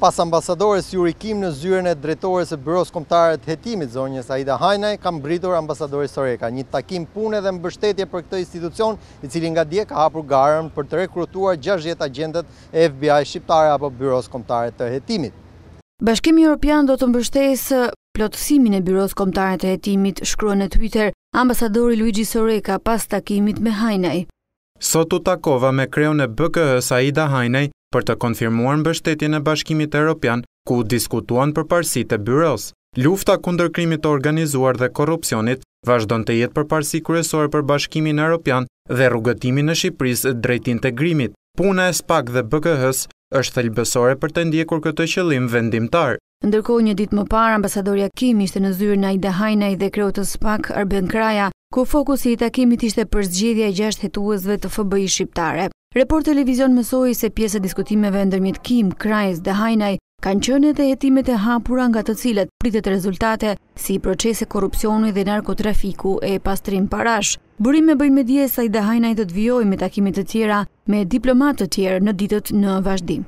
Pas ambasadores ju rikim në zyren e drejtores e bëros komtarët jetimit, zonjës Aida Hajnaj, kam bridor ambasadores të reka. Një takim pune dhe mbështetje për këtë institucion, i cilin nga dje ka hapur garën për të rekrutuar 60 agendet e FBI shqiptare apo bëros komtarët të jetimit. Bashkimi Europian do të mbështesë plotësimin e bëros komtarët të jetimit, shkruan në Twitter ambasadori Luigi Soreka pas takimit me Hajnaj. Sotu takova me kreun e BKH Saida Hajnaj, për të konfirmuar mbështetjen e Bashkimit Evropian, ku diskutuan përparësitë e byros. Lufta kundër krimit të organizuar dhe korrupsionit vazhdon të jetë përparësi kryesore për Bashkimin Evropian dhe rrugëtimin në Shqipërisë drejt integrimit. Puna e SPAK dhe bkh është thelbësore për të ndjekur këtë qëllim vendimtar. Ndërkohë një ditë më parë ambasadorja Kim ishte në zyrën e Aida i dhe kreotës të SPAK Arben Kraja, ku fokusi i takimit ishte për zgjidhja e gjashtë hetuesve të FBI shqiptare. Report Televizion mësoj se pjesë diskutimeve ndërmjet Kim, Krajs dhe Hajnaj kanë qënë edhe jetimet e hapura nga të cilat pritet rezultate si procese korupcioni dhe narkotrafiku e pastrim parash. Burime bëjnë me dje sa i dhe Hajnaj të të vjoj me takimit të tjera me diplomat të tjerë në ditët në vazhdim.